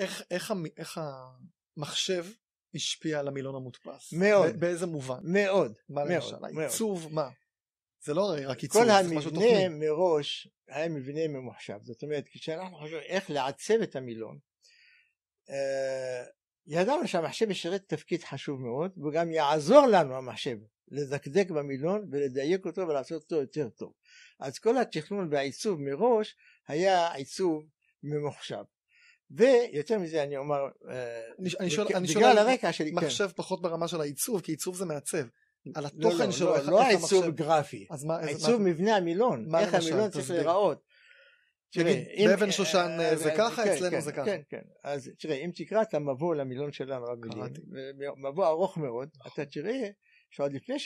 איך, איך, איך המחשב השפיע על המילון המודפס? מאוד. באיזה מובן? מאוד. מה למשל? העיצוב, מה? זה לא רק עיצוב, זה משהו תוכני. כל המבנה מראש היה מבנה ממוחשב. זאת אומרת, כשאנחנו חושבים איך לעצב את המילון, אה, ידענו שהמחשב ישרת תפקיד חשוב מאוד, וגם יעזור לנו המחשב לדקדק במילון ולדייק אותו ולעשות אותו יותר טוב. אז כל התכנון והעיצוב מראש היה עיצוב ממוחשב. ויותר מזה אני אומר, אה, אני שואל, אני שואל, בגלל הרקע שלי, כן. מחשב כן. פחות ברמה של העיצוב, כי עיצוב זה מעצב. על לא, התוכן לא, שלו, לא, איך, לא איך העיצוב המחשב... גרפי, מה, העיצוב מה... מבנה המילון, איך למשל, המילון צריך להיראות. תראה, באבן שושן אה, אה, זה ככה, כן, אצלנו כן, זה ככה. כן, כן. אז תראה, אם תקרא את המבוא למילון של הרב מילין, מבוא ארוך מאוד, אתה תראה שעוד לפני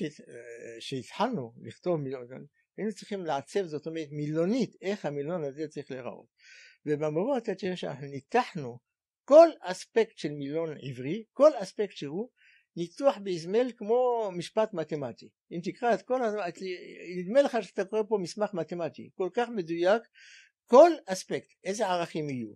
שהתחלנו לכתוב מילון, היינו צריכים לעצב, זאת אומרת, מילונית, איך המילון הזה צריך להיראות. ובמבואות התשע שאנחנו ניתחנו כל אספקט של מילון עברי, כל אספקט שהוא, ניתוח באזמל כמו משפט מתמטי. אם תקרא את כל הזמן, נדמה לך שאתה קורא פה מסמך מתמטי, כל כך מדויק, כל אספקט, איזה ערכים יהיו,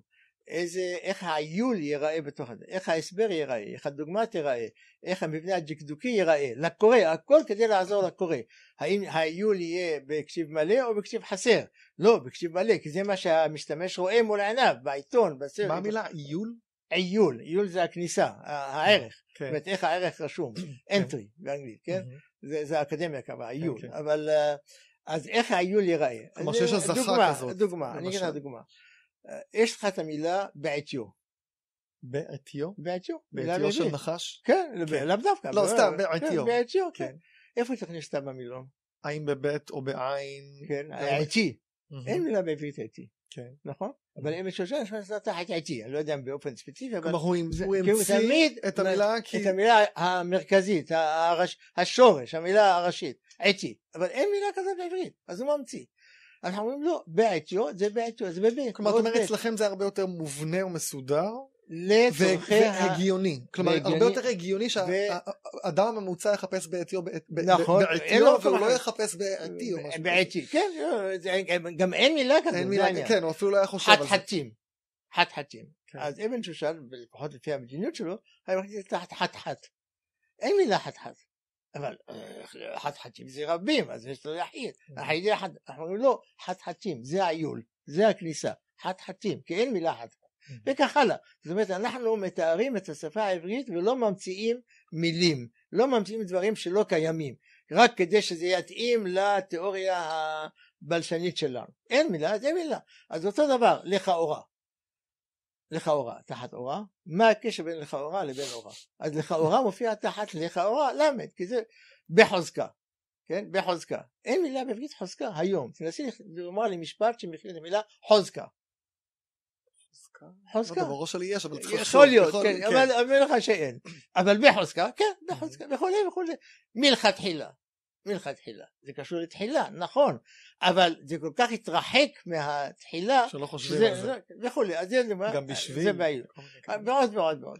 איזה, איך העיול ייראה בתוך זה, איך ההסבר ייראה, איך הדוגמה תיראה, איך המבנה הדקדוקי ייראה, לקורא, הכל כדי לעזור לקורא, האם העיול יהיה בקשיב מלא או בקשיב חסר, לא, בקשיב מלא, כי זה מה שהמשתמש רואה מול עיניו, בעיתון, בסרט. מה המילה עיול? עיול, עיול זה הכניסה, הערך, כן. זאת אומרת איך הערך רשום, כן. entry באנגלית, כן? זה האקדמיה כמה, כן, עיול, אבל אה, אז איך העיול ייראה? כלומר שיש הזכה כזאת. דוגמה, אני אגיד לך דוגמה. אה, יש לך את המילה בעטיו. בעטיו? בעטיו. בעטיו של נחש? כן, כן. לאו דווקא. לא, סתם, כן, בעטיו. בעטיו, כן. כן. איפה תכניס אותה במילון? עין בבית או בעין? כן, אה, עטי. אין מילה בעברית עטי. כן. נכון? אבל אם עמק שושן נכנס תחת עטי, אני לא יודע אם באופן ספציפי, אבל כלומר, הוא המציא את המילה את המילה המרכזית, השורש, המילה הראשית, עטי, אבל אין מילה כזאת בעברית, אז הוא ממציא. אנחנו אומרים לא, בעטיו זה בעטיו, זה באמת. כלומר, אתה אומר אצלכם זה הרבה יותר מובנה ומסודר, לצורכי ה... והגיוני. כלומר, הרבה יותר הגיוני שהאדם הממוצע יחפש בעטיו נכון, בעטיו, והוא לא יחפש בעטיו. בעטי, כן, לא, גם אין מילה כזאת. אין מילה, כן, הוא אפילו לא היה חושב על זה. חתחתים, חתחתים. כן. אז אבן שושן, לפחות לפי המדיניות שלו, היה מכניס תחת חתחת. אין מילה חתחת. אבל חתחתים זה רבים, אז יש לו יחיד. היחיד אחד, אנחנו אומרים לא, חתחתים, זה העיול, זה הכניסה, חתחתים, כי אין מילה חתחת. וכך הלאה. זאת אומרת, אנחנו מתארים את השפה העברית ולא ממציאים מילים, לא ממציאים דברים שלא קיימים, רק כדי שזה יתאים לתיאוריה הבלשנית שלנו. אין מילה, אז אין מילה. אז אותו דבר, לכאורה. לכאורה, תחת אורה, מה הקשר בין לכאורה לבין אורה? אז לכאורה מופיע תחת לכאורה ל', כי זה בחוזקה, כן? בחוזקה. אין מילה בעברית חוזקה היום, תנסי לומר לי משפט שמכיל את המילה חוזקה. חוזקה. לא, בראש שלי יש, אבל צריך יכול להיות, כן, כן, אבל אני אומר לך שאין. אבל בחוזקה, כן, בחוזקה, וכולי וכולי. מלכתחילה. מלכתחילה. זה קשור לתחילה, נכון, אבל זה כל כך התרחק מהתחילה, שלא חושבים על זה. וכולי, אז זה, גם בשביל, זה בעיה, כן. מאוד מאוד מאוד.